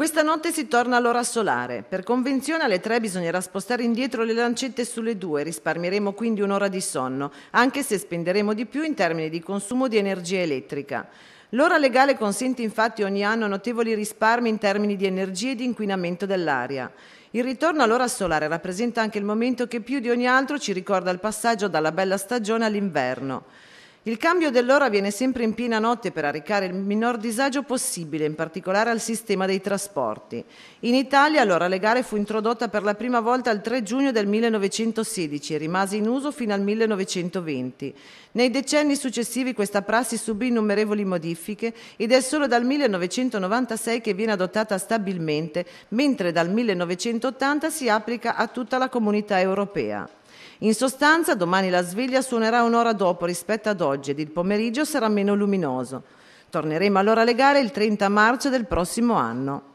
Questa notte si torna all'ora solare. Per convenzione alle 3 bisognerà spostare indietro le lancette sulle 2, risparmieremo quindi un'ora di sonno, anche se spenderemo di più in termini di consumo di energia elettrica. L'ora legale consente infatti ogni anno notevoli risparmi in termini di energia e di inquinamento dell'aria. Il ritorno all'ora solare rappresenta anche il momento che più di ogni altro ci ricorda il passaggio dalla bella stagione all'inverno. Il cambio dell'ora viene sempre in piena notte per arrecare il minor disagio possibile, in particolare al sistema dei trasporti. In Italia l'ora legale fu introdotta per la prima volta il 3 giugno del 1916 e rimase in uso fino al 1920. Nei decenni successivi questa prassi subì innumerevoli modifiche ed è solo dal 1996 che viene adottata stabilmente, mentre dal 1980 si applica a tutta la comunità europea. In sostanza, domani la sveglia suonerà un'ora dopo rispetto ad oggi ed il pomeriggio sarà meno luminoso. Torneremo allora alle gare il 30 marzo del prossimo anno.